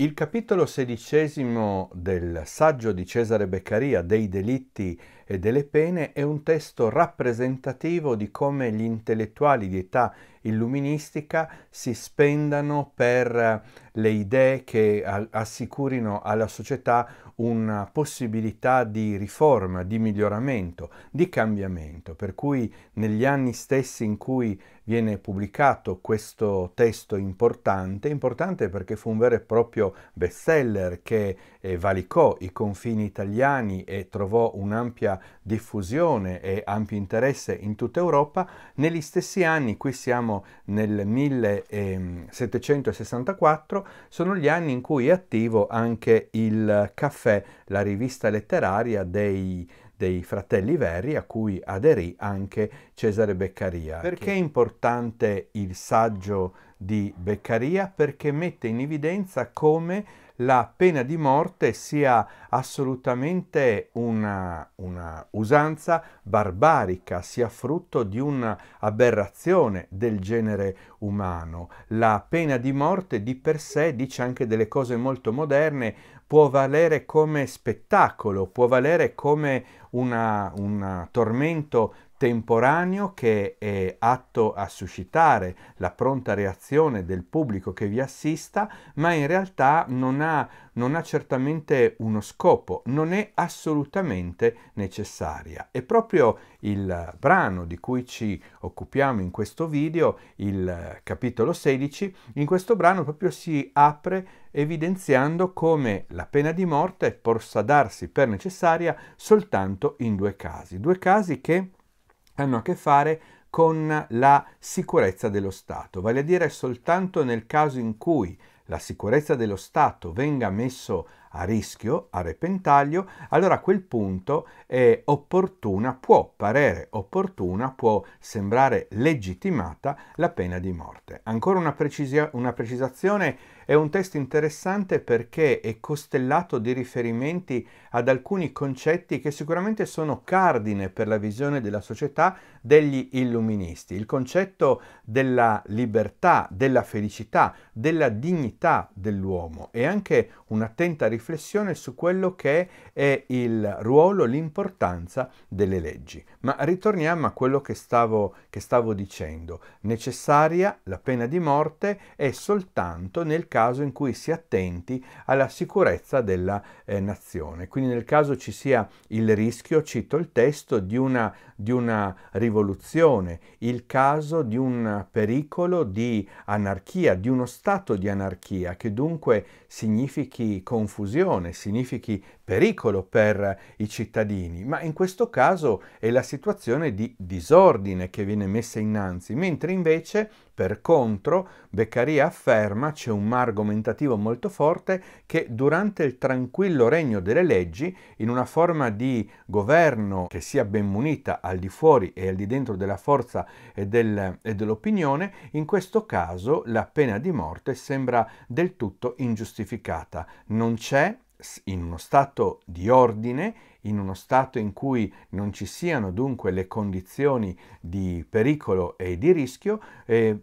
Il capitolo sedicesimo del saggio di Cesare Beccaria dei delitti e delle pene è un testo rappresentativo di come gli intellettuali di età illuministica si spendano per eh, le idee che assicurino alla società una possibilità di riforma, di miglioramento, di cambiamento. Per cui negli anni stessi in cui viene pubblicato questo testo importante, importante perché fu un vero e proprio bestseller che eh, valicò i confini italiani e trovò un'ampia diffusione e ampio interesse in tutta Europa, negli stessi anni, qui siamo siamo nel 1764, sono gli anni in cui è attivo anche il Caffè, la rivista letteraria dei, dei fratelli Verri a cui aderì anche Cesare Beccaria. Perché è importante il saggio di Beccaria? Perché mette in evidenza come la pena di morte sia assolutamente una, una usanza barbarica, sia frutto di un'aberrazione del genere umano. La pena di morte di per sé dice anche delle cose molto moderne, può valere come spettacolo, può valere come una, un tormento temporaneo che è atto a suscitare la pronta reazione del pubblico che vi assista, ma in realtà non ha, non ha certamente uno scopo, non è assolutamente necessaria. E proprio il brano di cui ci occupiamo in questo video, il capitolo 16, in questo brano proprio si apre evidenziando come la pena di morte possa darsi per necessaria soltanto in due casi, due casi che hanno a che fare con la sicurezza dello Stato, vale a dire soltanto nel caso in cui la sicurezza dello Stato venga messo a rischio, a repentaglio, allora a quel punto è opportuna, può parere opportuna, può sembrare legittimata la pena di morte. Ancora una, precisa- una precisazione è un testo interessante perché è costellato di riferimenti ad alcuni concetti che sicuramente sono cardine per la visione della società degli illuministi. Il concetto della libertà, della felicità, della dignità dell'uomo e anche un'attenta riflessione su quello che è il ruolo, l'importanza delle leggi. Ma ritorniamo a quello che stavo, che stavo dicendo. Necessaria la pena di morte è soltanto nel caso caso in cui si attenti alla sicurezza della eh, nazione. Quindi nel caso ci sia il rischio, cito il testo, di una, di una rivoluzione, il caso di un pericolo di anarchia, di uno stato di anarchia, che dunque significhi confusione, significhi pericolo per i cittadini, ma in questo caso è la situazione di disordine che viene messa innanzi, mentre invece, per contro, Beccaria afferma c'è un margine argomentativo molto forte che durante il tranquillo regno delle leggi, in una forma di governo che sia ben munita al di fuori e al di dentro della forza e, del, e dell'opinione, in questo caso la pena di morte sembra del tutto ingiustificata. Non c'è in uno stato di ordine, in uno stato in cui non ci siano dunque le condizioni di pericolo e di rischio, eh,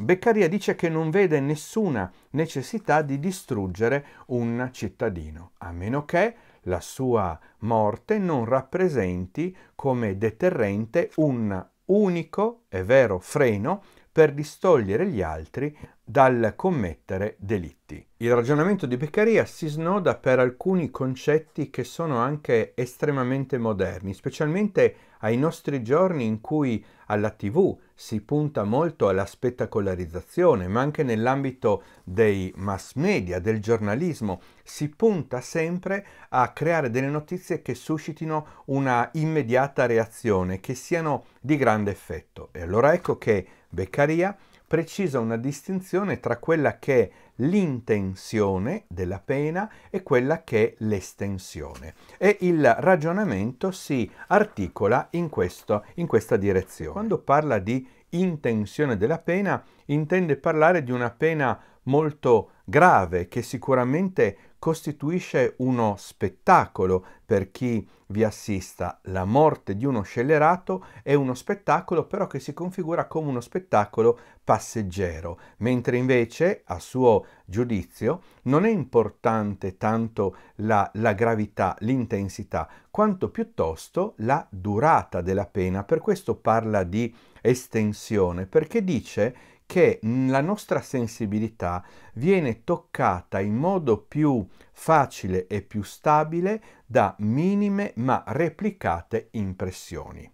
Beccaria dice che non vede nessuna necessità di distruggere un cittadino, a meno che la sua morte non rappresenti come deterrente un unico e vero freno per distogliere gli altri dal commettere delitti. Il ragionamento di Beccaria si snoda per alcuni concetti che sono anche estremamente moderni, specialmente ai nostri giorni in cui alla TV si punta molto alla spettacolarizzazione, ma anche nell'ambito dei mass media, del giornalismo, si punta sempre a creare delle notizie che suscitino una immediata reazione, che siano di grande effetto. E allora ecco che Beccaria precisa una distinzione tra quella che è l'intenzione della pena e quella che è l'estensione e il ragionamento si articola in, questo, in questa direzione. Quando parla di intenzione della pena intende parlare di una pena molto grave che sicuramente costituisce uno spettacolo per chi vi assista. La morte di uno scellerato è uno spettacolo però che si configura come uno spettacolo passeggero, mentre invece, a suo giudizio, non è importante tanto la, la gravità, l'intensità, quanto piuttosto la durata della pena. Per questo parla di estensione, perché dice che mm, la nostra sensibilità viene toccata in modo più facile e più stabile da minime ma replicate impressioni.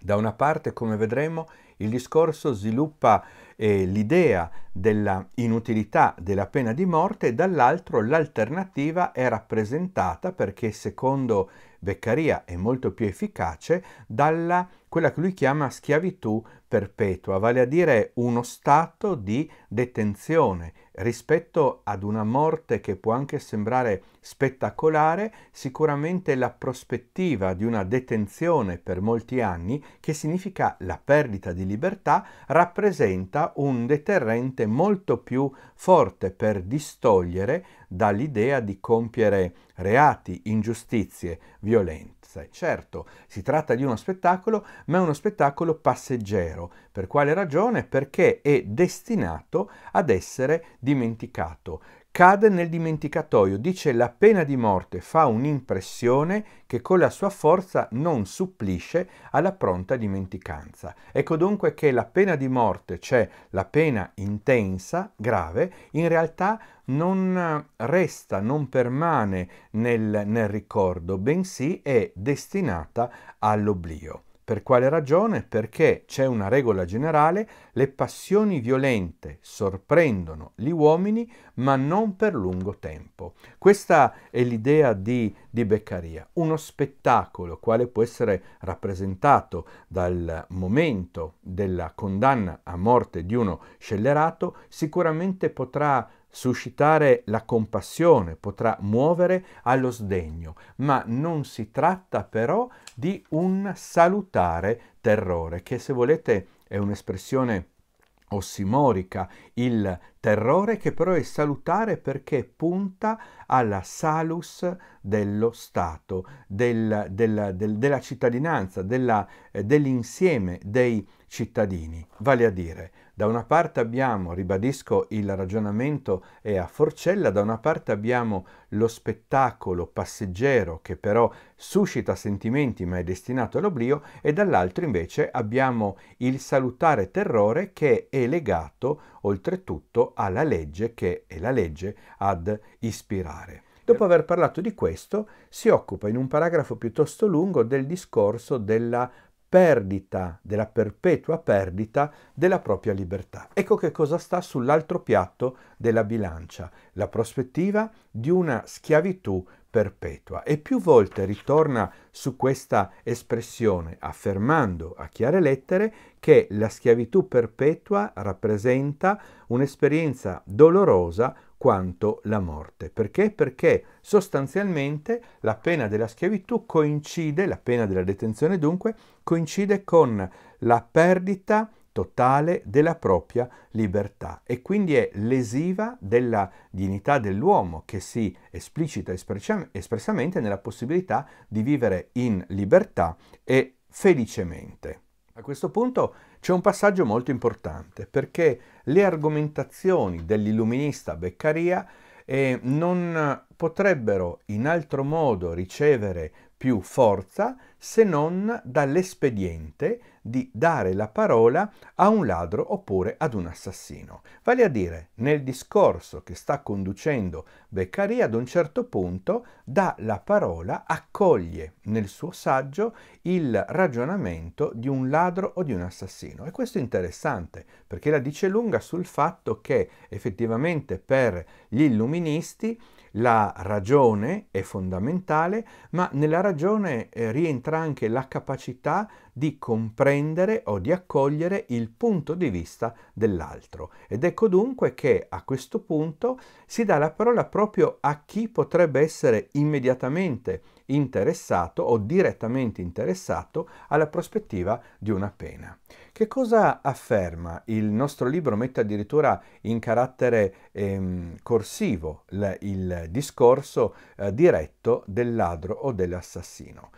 Da una parte, come vedremo, il discorso sviluppa eh, l'idea della inutilità della pena di morte e dall'altro l'alternativa è rappresentata perché secondo Beccaria è molto più efficace dalla quella che lui chiama schiavitù perpetua, vale a dire uno stato di detenzione rispetto ad una morte che può anche sembrare spettacolare, sicuramente la prospettiva di una detenzione per molti anni, che significa la perdita di libertà, rappresenta un deterrente molto più forte per distogliere dall'idea di compiere reati, ingiustizie, violenze piazze. Certo, si tratta di uno spettacolo, ma è uno spettacolo passeggero. Per quale ragione? Perché è destinato ad essere dimenticato cade nel dimenticatoio, dice la pena di morte fa un'impressione che con la sua forza non supplisce alla pronta dimenticanza. Ecco dunque che la pena di morte, cioè la pena intensa, grave, in realtà non resta, non permane nel, nel ricordo, bensì è destinata all'oblio. Per quale ragione? Perché c'è una regola generale, le passioni violente sorprendono gli uomini, ma non per lungo tempo. Questa è l'idea di, di Beccaria, uno spettacolo quale può essere rappresentato dal momento della condanna a morte di uno scellerato, sicuramente potrà suscitare la compassione, potrà muovere allo sdegno, ma non si tratta però di un salutare terrore, che se volete è un'espressione ossimorica, il terrore che però è salutare perché punta alla salus dello Stato, del, del, del, della cittadinanza, della, eh, dell'insieme dei cittadini. Vale a dire, da una parte abbiamo, ribadisco il ragionamento è a forcella, da una parte abbiamo lo spettacolo passeggero che però suscita sentimenti ma è destinato all'oblio e dall'altro invece abbiamo il salutare terrore che è legato oltretutto alla legge che è la legge ad ispirare. Dopo aver parlato di questo, si occupa in un paragrafo piuttosto lungo del discorso della perdita, della perpetua perdita della propria libertà. Ecco che cosa sta sull'altro piatto della bilancia, la prospettiva di una schiavitù perpetua. E più volte ritorna su questa espressione, affermando a chiare lettere che la schiavitù perpetua rappresenta un'esperienza dolorosa quanto la morte. Perché? Perché sostanzialmente la pena della schiavitù coincide, la pena della detenzione dunque, coincide con la perdita totale della propria libertà e quindi è lesiva della dignità dell'uomo che si esplicita espressamente nella possibilità di vivere in libertà e felicemente. A questo punto c'è un passaggio molto importante perché le argomentazioni dell'illuminista Beccaria eh, non potrebbero in altro modo ricevere più forza se non dall'espediente di dare la parola a un ladro oppure ad un assassino. Vale a dire, nel discorso che sta conducendo Beccaria, ad un certo punto dà la parola, accoglie nel suo saggio il ragionamento di un ladro o di un assassino. E questo è interessante perché la dice lunga sul fatto che effettivamente per gli illuministi la ragione è fondamentale, ma nella ragione eh, rientra anche la capacità di comprendere o di accogliere il punto di vista dell'altro. Ed ecco dunque che a questo punto si dà la parola proprio a chi potrebbe essere immediatamente interessato o direttamente interessato alla prospettiva di una pena. Che cosa afferma? Il nostro libro mette addirittura in carattere ehm, corsivo il, il discorso eh, diretto del ladro o dell'assassino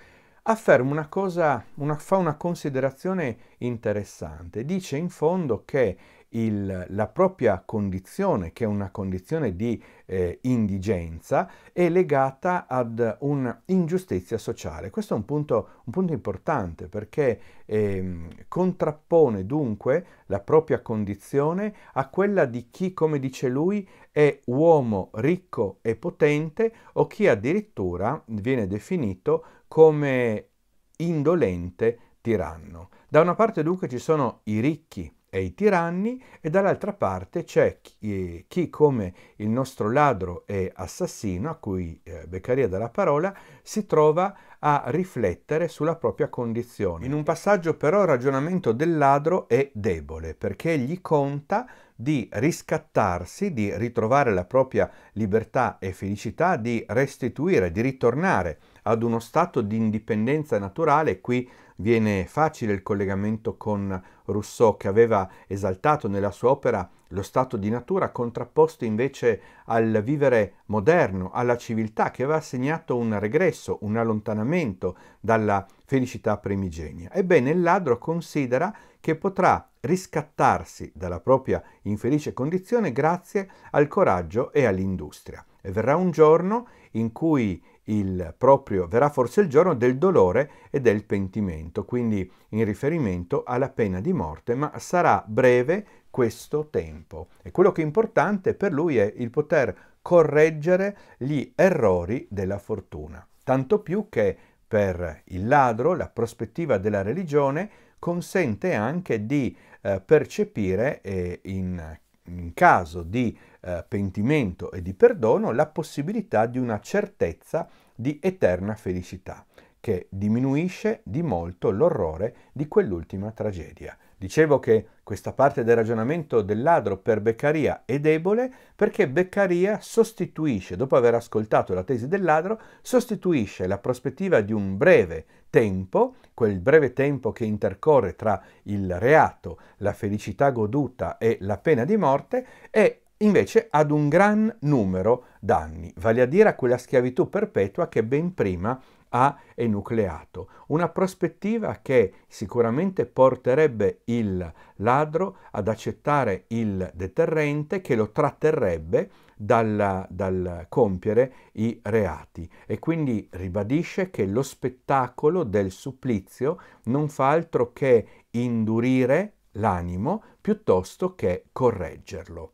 afferma una cosa, una, fa una considerazione interessante. Dice in fondo che il, la propria condizione, che è una condizione di eh, indigenza, è legata ad un'ingiustizia sociale. Questo è un punto, un punto importante perché eh, contrappone dunque la propria condizione a quella di chi, come dice lui, è uomo ricco e potente o chi addirittura viene definito come indolente tiranno. Da una parte dunque ci sono i ricchi e i tiranni e dall'altra parte c'è chi, chi, come il nostro ladro e assassino, a cui eh, Beccaria dà la parola, si trova a riflettere sulla propria condizione. In un passaggio però il ragionamento del ladro è debole perché gli conta di riscattarsi, di ritrovare la propria libertà e felicità, di restituire, di ritornare ad uno stato di indipendenza naturale, qui viene facile il collegamento con Rousseau che aveva esaltato nella sua opera lo stato di natura contrapposto invece al vivere moderno, alla civiltà che aveva segnato un regresso, un allontanamento dalla felicità primigenia. Ebbene, il ladro considera che potrà riscattarsi dalla propria infelice condizione grazie al coraggio e all'industria. E verrà un giorno in cui il proprio, verrà forse il giorno del dolore e del pentimento, quindi in riferimento alla pena di morte, ma sarà breve questo tempo. E quello che è importante per lui è il poter correggere gli errori della fortuna, tanto più che per il ladro la prospettiva della religione consente anche di eh, percepire eh, in in caso di eh, pentimento e di perdono la possibilità di una certezza di eterna felicità che diminuisce di molto l'orrore di quell'ultima tragedia. Dicevo che questa parte del ragionamento del ladro per Beccaria è debole perché Beccaria sostituisce, dopo aver ascoltato la tesi del ladro, sostituisce la prospettiva di un breve tempo, quel breve tempo che intercorre tra il reato, la felicità goduta e la pena di morte, e invece ad un gran numero d'anni, vale a dire a quella schiavitù perpetua che ben prima ha enucleato. Una prospettiva che sicuramente porterebbe il ladro ad accettare il deterrente che lo tratterrebbe dal, dal, compiere i reati e quindi ribadisce che lo spettacolo del supplizio non fa altro che indurire l'animo piuttosto che correggerlo.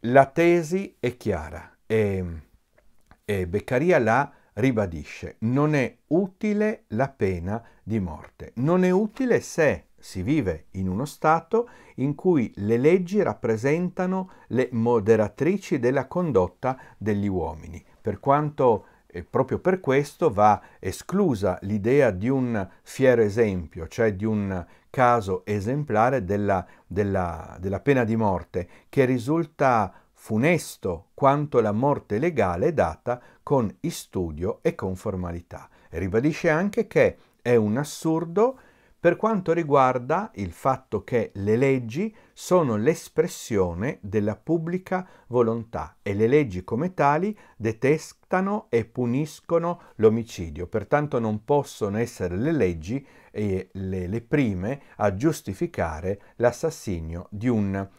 La tesi è chiara e, e Beccaria la ribadisce non è utile la pena di morte, non è utile se si vive in uno Stato in cui le leggi rappresentano le moderatrici della condotta degli uomini, per quanto e proprio per questo va esclusa l'idea di un fiero esempio, cioè di un caso esemplare della, della, della pena di morte, che risulta funesto quanto la morte legale data con istudio e con formalità. E ribadisce anche che è un assurdo per quanto riguarda il fatto che le leggi sono l'espressione della pubblica volontà e le leggi come tali detestano e puniscono l'omicidio, pertanto non possono essere le leggi eh, le, le, prime a giustificare l'assassinio di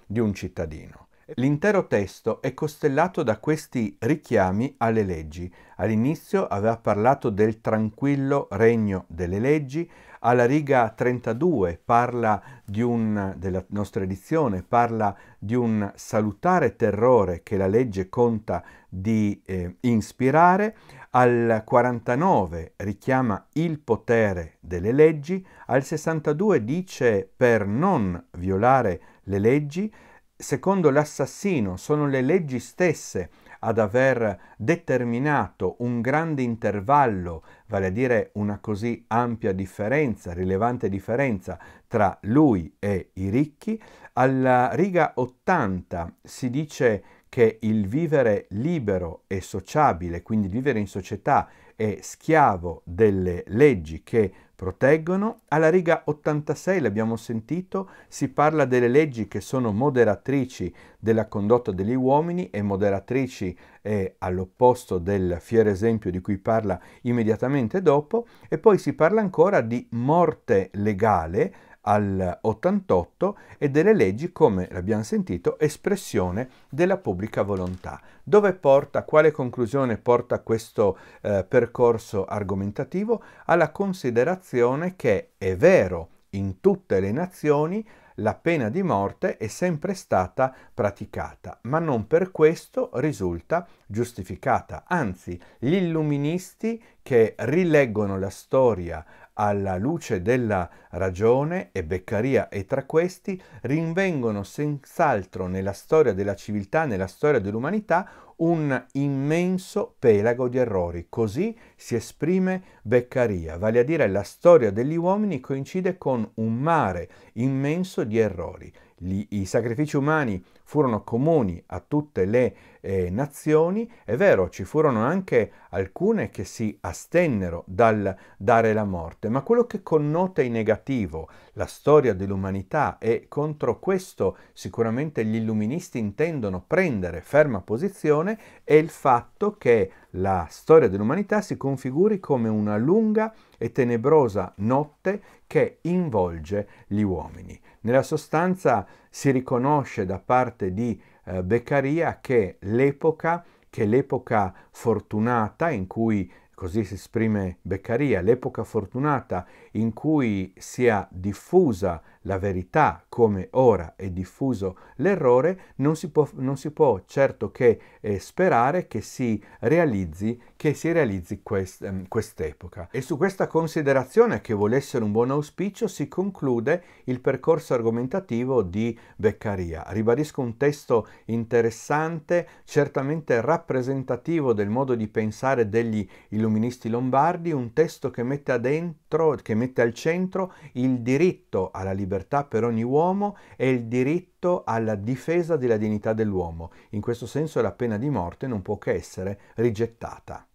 di un cittadino. L'intero testo è costellato da questi richiami alle leggi. All'inizio aveva parlato del tranquillo regno delle leggi, alla riga 32 parla un, della nostra edizione, parla di un salutare terrore che la legge conta di eh, inspirare, al 49 richiama il potere delle leggi, al 62 dice per non violare le leggi, secondo l'assassino sono le leggi stesse ad aver determinato un grande intervallo, vale a dire una così ampia differenza, rilevante differenza tra lui e i ricchi, alla riga 80 si dice che il vivere libero e sociabile, quindi vivere in società è schiavo delle leggi che proteggono. Alla riga 86, l'abbiamo sentito, si parla delle leggi che sono moderatrici della condotta degli uomini e moderatrici è all'opposto del fiero esempio di cui parla immediatamente dopo e poi si parla ancora di morte legale al 88 e delle leggi come, l'abbiamo sentito, espressione della pubblica volontà. Dove porta, quale conclusione porta questo eh, percorso argomentativo? Alla considerazione che è vero, in tutte le nazioni la pena di morte è sempre stata praticata, ma non per questo risulta giustificata. Anzi, gli illuministi che rileggono la storia alla luce della ragione e Beccaria e tra questi rinvengono senz'altro nella storia della civiltà, nella storia dell'umanità, un immenso pelago di errori. Così si esprime Beccaria, vale a dire la storia degli uomini coincide con un mare immenso di errori. Gli, I sacrifici umani furono comuni a tutte le eh, nazioni, è vero, ci furono anche alcune che si astennero dal dare la morte, ma quello che connota in negativo la storia dell'umanità e contro questo sicuramente gli illuministi intendono prendere ferma posizione è il fatto che la storia dell'umanità si configuri come una lunga e tenebrosa notte che involge gli uomini. Nella sostanza si riconosce da parte di eh, Beccaria che l'epoca, che l'epoca fortunata in cui così si esprime Beccaria, l'epoca fortunata in cui sia diffusa la verità come ora è diffuso l'errore, non si può, non si può certo che eh, sperare che si realizzi, che si realizzi quest, ehm, quest'epoca. E su questa considerazione, che vuole essere un buon auspicio, si conclude il percorso argomentativo di Beccaria. Ribadisco un testo interessante, certamente rappresentativo del modo di pensare degli illuministi lombardi, un testo che mette, adentro, che mette al centro il diritto alla libertà libertà per ogni uomo è il diritto alla difesa della dignità dell'uomo. In questo senso la pena di morte non può che essere rigettata.